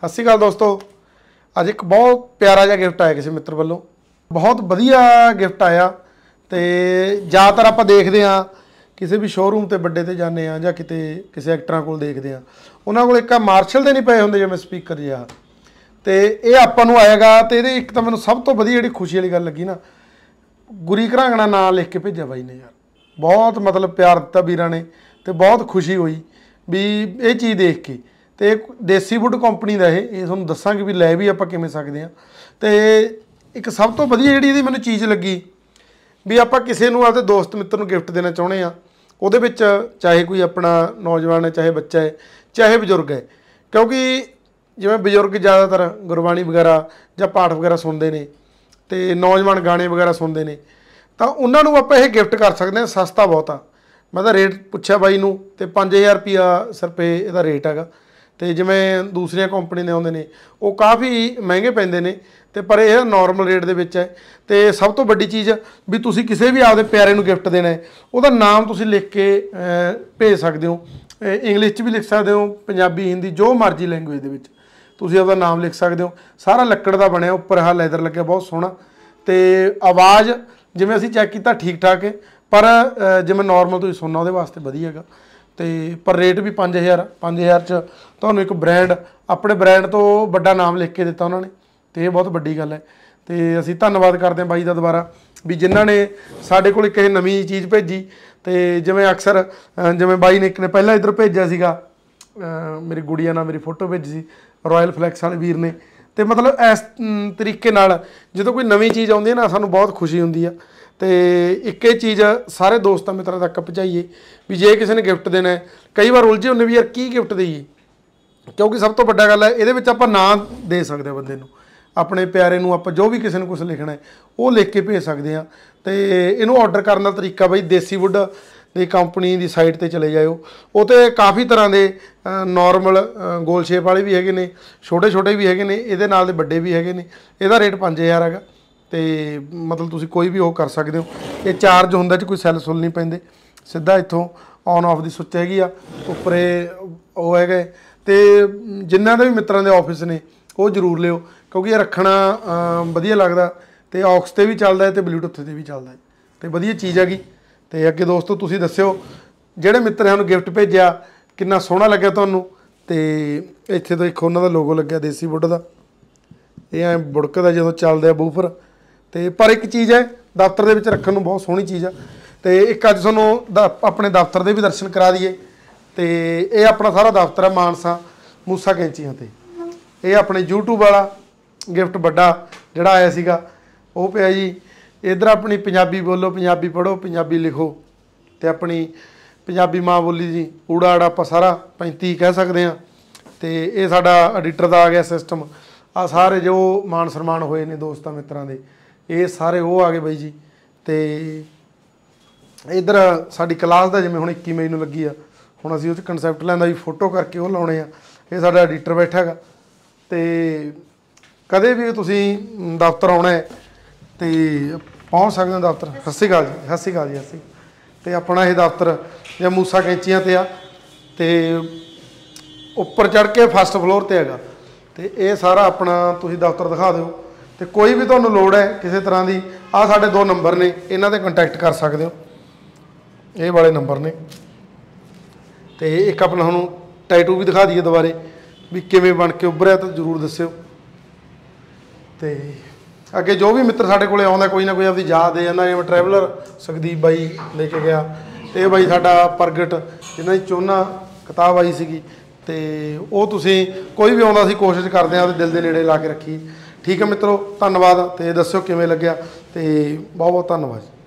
ਸਤਿ ਸ਼੍ਰੀ ਅਕਾਲ ਦੋਸਤੋ ਅੱਜ ਇੱਕ ਬਹੁਤ ਪਿਆਰਾ ਜਿਹਾ ਗਿਫਟ ਆਇਆ ਕਿਸੇ ਮਿੱਤਰ ਵੱਲੋਂ ਬਹੁਤ ਵਧੀਆ ਗਿਫਟ ਆਇਆ ਤੇ ਜ਼ਿਆਦਾਤਰ ਆਪਾਂ ਦੇਖਦੇ ਆ ਕਿਸੇ ਵੀ ਸ਼ੋਰੂਮ ਤੇ ਵੱਡੇ ਤੇ ਜਾਂਦੇ ਆ ਜਾਂ ਕਿਤੇ ਕਿਸੇ ਐਕਟਰਾਂ ਕੋਲ ਦੇਖਦੇ ਆ ਉਹਨਾਂ ਕੋਲ ਇੱਕ ਆ ਮਾਰਸ਼ਲ ਦੇ ਨਹੀਂ ਪਏ ਹੁੰਦੇ ਜਿਵੇਂ ਸਪੀਕਰ ਜਿਹਾ ਤੇ ਇਹ ਆਪਾਂ ਨੂੰ ਆਏਗਾ ਤੇ ਇਹਦੇ ਇੱਕ ਤਾਂ ਮੈਨੂੰ ਸਭ ਤੋਂ ਵਧੀਆ ਜਿਹੜੀ ਖੁਸ਼ੀ ਵਾਲੀ ਗੱਲ ਲੱਗੀ ਨਾ ਗੁਰੀ ਘਰਾਂਗਣਾ ਨਾਂ ਲਿਖ ਕੇ ਭੇਜਿਆ ਬਾਈ ਨੇ ਯਾਰ ਬਹੁਤ ਮਤਲਬ ਪਿਆਰ ਦਿੱਤਾ ਵੀਰਾਂ ਨੇ ਤੇ ਬਹੁਤ ਖੁਸ਼ੀ ਹੋਈ ਵੀ ਇਹ ਚੀਜ਼ ਦੇਖ ਕੇ ਤੇ ਦੇਸੀ ਵੁੱਡ ਕੰਪਨੀ ਦਾ ਇਹ ਇਹ ਤੁਹਾਨੂੰ ਦੱਸਾਂਗੇ ਵੀ ਲੈ ਵੀ ਆਪਾਂ ਕਿਵੇਂ ਸਕਦੇ ਆ ਤੇ ਇੱਕ ਸਭ ਤੋਂ ਵਧੀਆ ਜਿਹੜੀ ਇਹਦੀ ਮੈਨੂੰ ਚੀਜ਼ ਲੱਗੀ ਵੀ ਆਪਾਂ ਕਿਸੇ ਨੂੰ ਆਪਦੇ ਦੋਸਤ ਮਿੱਤਰ ਨੂੰ ਗਿਫਟ ਦੇਣਾ ਚਾਹੁੰਦੇ ਆ ਉਹਦੇ ਵਿੱਚ ਚਾਹੇ ਕੋਈ ਆਪਣਾ ਨੌਜਵਾਨ ਹੈ ਚਾਹੇ ਬੱਚਾ ਹੈ ਚਾਹੇ ਬਜ਼ੁਰਗ ਹੈ ਕਿਉਂਕਿ ਜਿਵੇਂ ਬਜ਼ੁਰਗ ਜ਼ਿਆਦਾਤਰ ਗੁਰਬਾਣੀ ਵਗੈਰਾ ਜਾਂ ਪਾਠ ਵਗੈਰਾ ਸੁਣਦੇ ਨੇ ਤੇ ਨੌਜਵਾਨ ਗਾਣੇ ਵਗੈਰਾ ਸੁਣਦੇ ਨੇ ਤਾਂ ਉਹਨਾਂ ਨੂੰ ਆਪਾਂ ਇਹ ਗਿਫਟ ਕਰ ਸਕਦੇ ਹਾਂ ਸਸਤਾ ਬਹੁਤ ਆ ਮੈਂ ਤਾਂ ਰੇਟ ਪੁੱਛਿਆ ਬਾਈ ਨੂੰ ਤੇ 5000 ਰੁਪਿਆ ਸਰਪੇ ਇਹਦਾ ਰੇਟ ਹੈਗਾ ਤੇ ਜਿਵੇਂ ਦੂਸਰੀਆਂ ਕੰਪਨੀ ਦੇ ਆਉਂਦੇ ਨੇ ਉਹ ਕਾਫੀ ਮਹਿੰਗੇ ਪੈਂਦੇ ਨੇ ਤੇ ਪਰ ਇਹ ਨਾਰਮਲ ਰੇਟ ਦੇ ਵਿੱਚ ਹੈ ਤੇ ਸਭ ਤੋਂ ਵੱਡੀ ਚੀਜ਼ ਵੀ ਤੁਸੀਂ ਕਿਸੇ ਵੀ ਆਪਦੇ ਪਿਆਰੇ ਨੂੰ ਗਿਫਟ ਦੇਣਾ ਹੈ ਉਹਦਾ ਨਾਮ ਤੁਸੀਂ ਲਿਖ ਕੇ ਭੇਜ ਸਕਦੇ ਹੋ ਇੰਗਲਿਸ਼ 'ਚ ਵੀ ਲਿਖ ਸਕਦੇ ਹੋ ਪੰਜਾਬੀ ਹਿੰਦੀ ਜੋ ਮਰਜ਼ੀ ਲੈਂਗੁਏਜ ਦੇ ਵਿੱਚ ਤੁਸੀਂ ਆਪਦਾ ਨਾਮ ਲਿਖ ਸਕਦੇ ਹੋ ਸਾਰਾ ਲੱਕੜ ਦਾ ਬਣਿਆ ਉੱਪਰ ਆ ਲੈਦਰ ਲੱਗਿਆ ਬਹੁਤ ਸੋਹਣਾ ਤੇ ਆਵਾਜ਼ ਜਿਵੇਂ ਅਸੀਂ ਚੈੱਕ ਕੀਤਾ ਠੀਕ ਠਾਕ ਹੈ ਪਰ ਜਿਵੇਂ ਨਾਰਮਲ ਤੁਸੀਂ ਸੁਣਨਾ ਉਹਦੇ ਵਾਸਤੇ ਵਧੀਆ ਹੈਗਾ ਤੇ ਪਰ ਰੇਟ ਵੀ 5000 5000 ਚ ਤੁਹਾਨੂੰ ਇੱਕ ਬ੍ਰਾਂਡ ਆਪਣੇ ਬ੍ਰਾਂਡ ਤੋਂ ਵੱਡਾ ਨਾਮ ਲਿਖ ਕੇ ਦਿੱਤਾ ਉਹਨਾਂ ਨੇ ਤੇ ਇਹ ਬਹੁਤ ਵੱਡੀ ਗੱਲ ਹੈ ਤੇ ਅਸੀਂ ਧੰਨਵਾਦ ਕਰਦੇ ਹਾਂ ਬਾਈ ਦਾ ਦੁਬਾਰਾ ਵੀ ਜਿਨ੍ਹਾਂ ਨੇ ਸਾਡੇ ਕੋਲ ਇੱਕ ਇਹ ਨਵੀਂ ਚੀਜ਼ ਭੇਜੀ ਤੇ ਜਿਵੇਂ ਅਕਸਰ ਜਿਵੇਂ ਬਾਈ ਨੇ ਇੱਕ ਨੇ ਪਹਿਲਾਂ ਇੱਧਰ ਭੇਜਿਆ ਸੀਗਾ ਮੇਰੀ ਗੁੜੀਆ ਨਾਲ ਮੇਰੀ ਫੋਟੋ ਭੇਜੀ ਸੀ ਰਾਇਲ ਫਲੈਕਸ ਵਾਲੇ ਵੀਰ ਨੇ ਤੇ ਮਤਲਬ ਇਸ ਤਰੀਕੇ ਨਾਲ ਜਦੋਂ ਕੋਈ ਨਵੀਂ ਚੀਜ਼ ਆਉਂਦੀ ਹੈ ਨਾ ਸਾਨੂੰ ਬਹੁਤ ਖੁਸ਼ੀ ਹੁੰਦੀ ਆ ਤੇ ਇੱਕੇ ਚੀਜ਼ ਸਾਰੇ ਦੋਸਤਾਂ ਮਿੱਤਰਾਂ ਤੱਕ ਪਹੁੰਚਾਈਏ ਵੀ ਜੇ ਕਿਸੇ ਨੇ ਗਿਫਟ ਦੇਣਾ ਕਈ ਵਾਰ ਉਲਝੇ ਹੁੰਨੇ ਵੀ ਯਾਰ ਕੀ ਗਿਫਟ ਦੇਈਏ ਕਿਉਂਕਿ ਸਭ ਤੋਂ ਵੱਡਾ ਗੱਲ ਹੈ ਇਹਦੇ ਵਿੱਚ ਆਪਾਂ ਨਾਂ ਦੇ ਸਕਦੇ ਬੰਦੇ ਨੂੰ ਆਪਣੇ ਪਿਆਰੇ ਨੂੰ ਆਪਾਂ ਜੋ ਵੀ ਕਿਸੇ ਨੂੰ ਕੁਝ ਲਿਖਣਾ ਹੈ ਉਹ ਲਿਖ ਕੇ ਭੇਜ ਸਕਦੇ ਆ ਤੇ ਇਹਨੂੰ ਆਰਡਰ ਕਰਨ ਦਾ ਤਰੀਕਾ ਬਈ ਦੇਸੀ ਵੁੱਡ ਦੀ ਕੰਪਨੀ ਦੀ ਸਾਈਟ ਤੇ ਚਲੇ ਜਾਇਓ ਉਹ ਤੇ ਕਾਫੀ ਤਰ੍ਹਾਂ ਦੇ ਨਾਰਮਲ ਗੋਲ ਸ਼ੇਪ ਵਾਲੇ ਵੀ ਹੈਗੇ ਨੇ ਛੋਟੇ ਛੋਟੇ ਵੀ ਹੈਗੇ ਨੇ ਇਹਦੇ ਨਾਲ ਦੇ ਵੱਡੇ ਵੀ ਹੈਗੇ ਨੇ ਇਹਦਾ ਰੇਟ 5000 ਹੈਗਾ ਤੇ ਮਤਲਬ ਤੁਸੀਂ ਕੋਈ ਵੀ ਉਹ ਕਰ ਸਕਦੇ ਹੋ ਇਹ ਚਾਰਜ ਹੁੰਦਾ ਚ ਕੋਈ ਸੈੱਲ ਸੁੱਲ ਨਹੀਂ ਪੈਂਦੇ ਸਿੱਧਾ ਇੱਥੋਂ ਆਨ ਆਫ ਦੀ ਸੁੱਚ ਹੈਗੀ ਆ ਉੱਪਰੇ ਉਹ ਹੈਗੇ ਤੇ ਜਿਨ੍ਹਾਂ ਦੇ ਵੀ ਮਿੱਤਰਾਂ ਦੇ ਆਫਿਸ ਨੇ ਉਹ ਜ਼ਰੂਰ ਲਿਓ ਕਿਉਂਕਿ ਇਹ ਰੱਖਣਾ ਵਧੀਆ ਲੱਗਦਾ ਤੇ ਆਕਸ ਤੇ ਵੀ ਚੱਲਦਾ ਹੈ ਤੇ ਬਲੂਟੁੱਥ ਤੇ ਵੀ ਚੱਲਦਾ ਹੈ ਤੇ ਵਧੀਆ ਚੀਜ਼ ਹੈਗੀ ਤੇ ਅੱਗੇ ਦੋਸਤੋ ਤੁਸੀਂ ਦੱਸਿਓ ਜਿਹੜੇ ਮਿੱਤਰਾਂ ਨੂੰ ਗਿਫਟ ਭੇਜਿਆ ਕਿੰਨਾ ਸੋਹਣਾ ਲੱਗਿਆ ਤੁਹਾਨੂੰ ਤੇ ਇੱਥੇ ਤੋਂ ਇੱਕ ਉਹਨਾਂ ਦਾ ਲੋਗੋ ਲੱਗਿਆ ਦੇਸੀ ਵੁੱਡ ਦਾ ਇਹ ਐ ਬੁੜਕਦਾ ਜਦੋਂ ਚੱਲਦਾ ਬੂਫਰ ਤੇ ਪਰ ਇੱਕ ਚੀਜ਼ ਹੈ ਦਫ਼ਤਰ ਦੇ ਵਿੱਚ ਰੱਖਣ ਨੂੰ ਬਹੁਤ ਸੋਹਣੀ ਚੀਜ਼ ਆ ਤੇ ਇੱਕ ਅੱਜ ਤੁਹਾਨੂੰ ਆਪਣੇ ਦਫ਼ਤਰ ਦੇ ਵੀ ਦਰਸ਼ਨ ਕਰਾ ਦਈਏ ਤੇ ਇਹ ਆਪਣਾ ਸਾਰਾ ਦਫ਼ਤਰ ਹੈ ਮਾਨਸਾ ਮੂਸਾ ਕੈਂਚੀਆਂ ਤੇ ਇਹ ਆਪਣੇ YouTube ਵਾਲਾ ਗਿਫਟ ਵੱਡਾ ਜਿਹੜਾ ਆਇਆ ਸੀਗਾ ਉਹ ਪਿਆ ਜੀ ਇਧਰ ਆਪਣੀ ਪੰਜਾਬੀ ਬੋਲੋ ਪੰਜਾਬੀ ਪੜੋ ਪੰਜਾਬੀ ਲਿਖੋ ਤੇ ਆਪਣੀ ਪੰਜਾਬੀ ਮਾਂ ਬੋਲੀ ਜੀ ਊੜਾ ਆੜਾ ਆਪਾਂ ਸਾਰਾ 35 ਕਹਿ ਸਕਦੇ ਆ ਤੇ ਇਹ ਸਾਡਾ ਐਡੀਟਰ ਦਾ ਆ ਗਿਆ ਸਿਸਟਮ ਆ ਸਾਰੇ ਜੋ ਮਾਨ ਸਨਮਾਨ ਹੋਏ ਨੇ ਦੋਸਤਾਂ ਮਿੱਤਰਾਂ ਦੇ ਇਹ ਸਾਰੇ ਉਹ ਆ ਗਏ ਬਾਈ ਜੀ ਤੇ ਇਧਰ ਸਾਡੀ ਕਲਾਸ ਦਾ ਜਿਵੇਂ ਹੁਣ 21 ਮਈ ਨੂੰ ਲੱਗੀ ਆ ਹੁਣ ਅਸੀਂ ਉਹ ਚ ਕਨਸੈਪਟ ਲੈਂਦਾ ਵੀ ਫੋਟੋ ਕਰਕੇ ਉਹ ਲਾਉਣੇ ਆ ਇਹ ਸਾਡਾ ਐਡੀਟਰ ਬੈਠਾ ਹੈਗਾ ਤੇ ਕਦੇ ਵੀ ਤੁਸੀਂ ਦਫ਼ਤਰ ਆਉਣਾ ਤੇ ਪਹੁੰਚ ਸਕਦੇ ਹੋ ਦਫ਼ਤਰ ਸਤਿ ਸ਼੍ਰੀ ਅਕਾਲ ਜੀ ਸਤਿ ਸ਼੍ਰੀ ਅਕਾਲ ਜੀ ਅਸੀਂ ਤੇ ਆਪਣਾ ਇਹ ਦਫ਼ਤਰ ਜਾਂ ਮੂਸਾ ਕੈਂਚੀਆਂ ਤੇ ਆ ਤੇ ਉੱਪਰ ਚੜ ਕੇ ਫਸਟ ਫਲੋਰ ਤੇ ਹੈਗਾ ਤੇ ਇਹ ਸਾਰਾ ਆਪਣਾ ਤੁਸੀਂ ਦਫ਼ਤਰ ਦਿਖਾ ਦਿਓ ਤੇ ਕੋਈ ਵੀ ਤੁਹਾਨੂੰ ਲੋੜ ਹੈ ਕਿਸੇ ਤਰ੍ਹਾਂ ਦੀ ਆ ਸਾਡੇ ਦੋ ਨੰਬਰ ਨੇ ਇਹਨਾਂ ਤੇ ਕੰਟੈਕਟ ਕਰ ਸਕਦੇ ਹੋ ਇਹ ਵਾਲੇ ਨੰਬਰ ਨੇ ਤੇ ਇੱਕ ਆਪਣਾ ਤੁਹਾਨੂੰ ਟੈਟੂ ਵੀ ਦਿਖਾ ਦਈਏ ਦੁਬਾਰੇ ਵੀ ਕਿਵੇਂ ਬਣ ਕੇ ਉੱਭਰਿਆ ਤਾਂ ਜਰੂਰ ਦੱਸਿਓ ਤੇ ਅੱਗੇ ਜੋ ਵੀ ਮਿੱਤਰ ਸਾਡੇ ਕੋਲੇ ਆਉਂਦਾ ਕੋਈ ਨਾ ਕੋਈ ਆਪਦੀ ਯਾਦ ਦੇ ਜਾਂਦਾ ਜਿਵੇਂ ਟਰੈਵਲਰ ਸੁਖਦੀਪ ਬਾਈ ਲੈ ਕੇ ਗਿਆ ਤੇ ਬਾਈ ਸਾਡਾ ਪ੍ਰਗਟ ਜਿਨ੍ਹਾਂ ਦੀ ਚੋਨਾ ਕਿਤਾਬ ਆਈ ਸੀਗੀ ਤੇ ਉਹ ਤੁਸੀਂ ਕੋਈ ਵੀ ਆਉਂਦਾ ਸੀ ਕੋਸ਼ਿਸ਼ ਕਰਦੇ ਆ ਉਹਦੇ ਦਿਲ ਦੇ ਨੇੜੇ ਲਾ ਕੇ ਰੱਖੀ ਠੀਕ ਹੈ ਮਿੱਤਰੋ ਧੰਨਵਾਦ ਤੇ ਦੱਸਿਓ ਕਿਵੇਂ ਲੱਗਿਆ ਤੇ ਬਹੁਤ ਬਹੁਤ ਧੰਨਵਾਦ